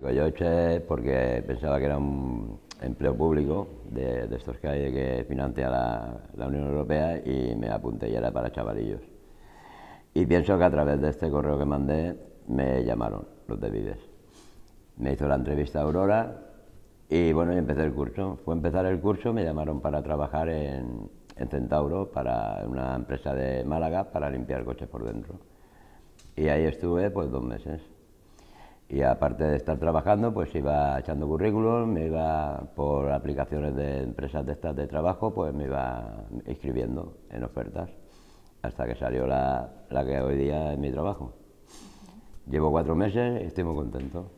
Yo eché porque pensaba que era un empleo público de, estos que hay que financia la, Unión Europea y me apunté y era para chavalillos. Y pienso que a través de este correo que mandé me llamaron los de Vives. Me hizo la entrevista Aurora y bueno, y empecé el curso. Fue empezar el curso, me llamaron para trabajar en, en Centauro, para una empresa de Málaga, para limpiar coches por dentro. Y ahí estuve pues dos meses y aparte de estar trabajando, pues iba echando currículum, me iba por aplicaciones de empresas de estas de trabajo, pues me iba inscribiendo en ofertas hasta que salió la, la que hoy día es mi trabajo. Llevo cuatro meses y estoy muy contento.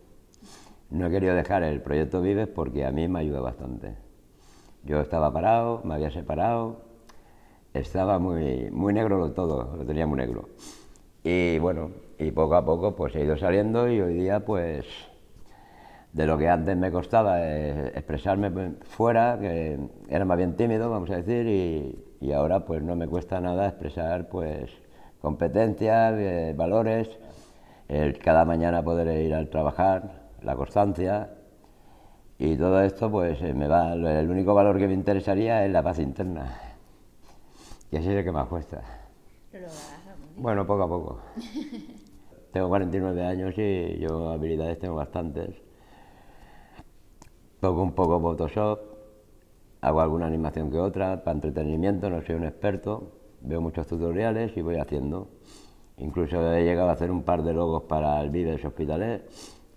No he querido dejar el proyecto Vives porque a mí me ayuda bastante. Yo estaba parado, me había separado, estaba muy, muy negro todo, lo tenía muy negro. Y bueno, y poco a poco pues he ido saliendo y hoy día pues de lo que antes me costaba eh, expresarme fuera, que era más bien tímido, vamos a decir, y, ahora pues no me cuesta nada expresar pues competencias, eh, valores, el cada mañana poder ir al trabajar, la constancia, y todo esto pues eh, me va, el único valor que me interesaría es la paz interna, y así es el que más cuesta. Ah, bueno, poco a poco. tengo 49 años y yo habilidades tengo bastantes. Toco un poco Photoshop, hago alguna animación que otra, para entretenimiento, no soy un experto, veo muchos tutoriales y voy haciendo. Incluso he llegado a hacer un par de logos para el Vives Hospitalet,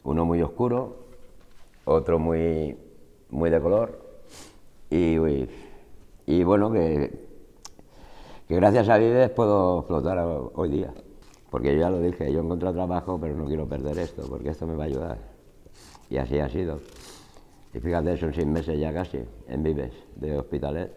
uno muy oscuro, otro muy, muy de color. y bueno, que gracias a Vives puedo flotar hoy día. Porque yo ya lo dije, yo encontré trabajo, pero no quiero perder esto, porque esto me va a ayudar. Y así ha sido. Y fíjate, son seis meses ya casi, en Vives, de Hospitalet.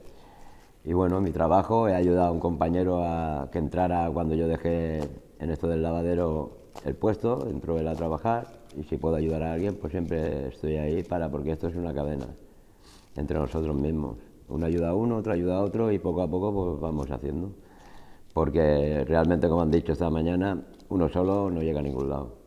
Y bueno, mi trabajo, he ayudado a un compañero a que entrara cuando yo dejé en esto del lavadero el puesto, entró él a trabajar, y si puedo ayudar a alguien, pues siempre estoy ahí para, porque esto es una cadena, entre nosotros mismos. Una ayuda a uno, otra ayuda a otro y poco a poco pues, vamos haciendo. Porque realmente, como han dicho esta mañana, uno solo no llega a ningún lado.